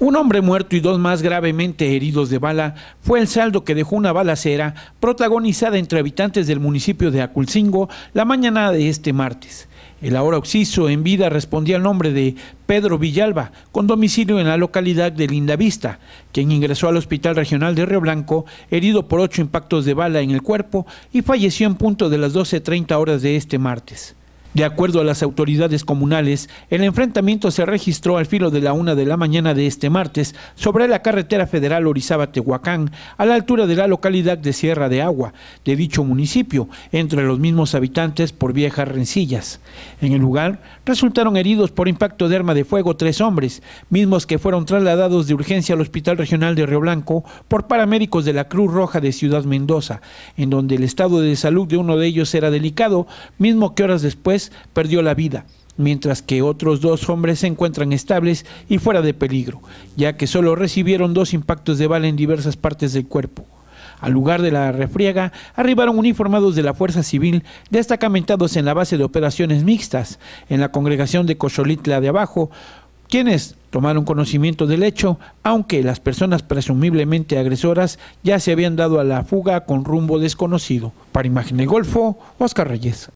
Un hombre muerto y dos más gravemente heridos de bala fue el saldo que dejó una balacera protagonizada entre habitantes del municipio de Aculcingo la mañana de este martes. El ahora occiso en vida respondía al nombre de Pedro Villalba, con domicilio en la localidad de Lindavista, quien ingresó al Hospital Regional de Río Blanco, herido por ocho impactos de bala en el cuerpo y falleció en punto de las 12.30 horas de este martes. De acuerdo a las autoridades comunales, el enfrentamiento se registró al filo de la una de la mañana de este martes sobre la carretera federal Orizaba-Tehuacán, a la altura de la localidad de Sierra de Agua, de dicho municipio, entre los mismos habitantes por viejas rencillas. En el lugar resultaron heridos por impacto de arma de fuego tres hombres, mismos que fueron trasladados de urgencia al Hospital Regional de Río Blanco por paramédicos de la Cruz Roja de Ciudad Mendoza, en donde el estado de salud de uno de ellos era delicado, mismo que horas después perdió la vida, mientras que otros dos hombres se encuentran estables y fuera de peligro, ya que solo recibieron dos impactos de bala en diversas partes del cuerpo. Al lugar de la refriega arribaron uniformados de la Fuerza Civil destacamentados en la base de operaciones mixtas, en la congregación de Cocholitla de Abajo, quienes tomaron conocimiento del hecho, aunque las personas presumiblemente agresoras ya se habían dado a la fuga con rumbo desconocido. Para Imagen Golfo, Oscar Reyes.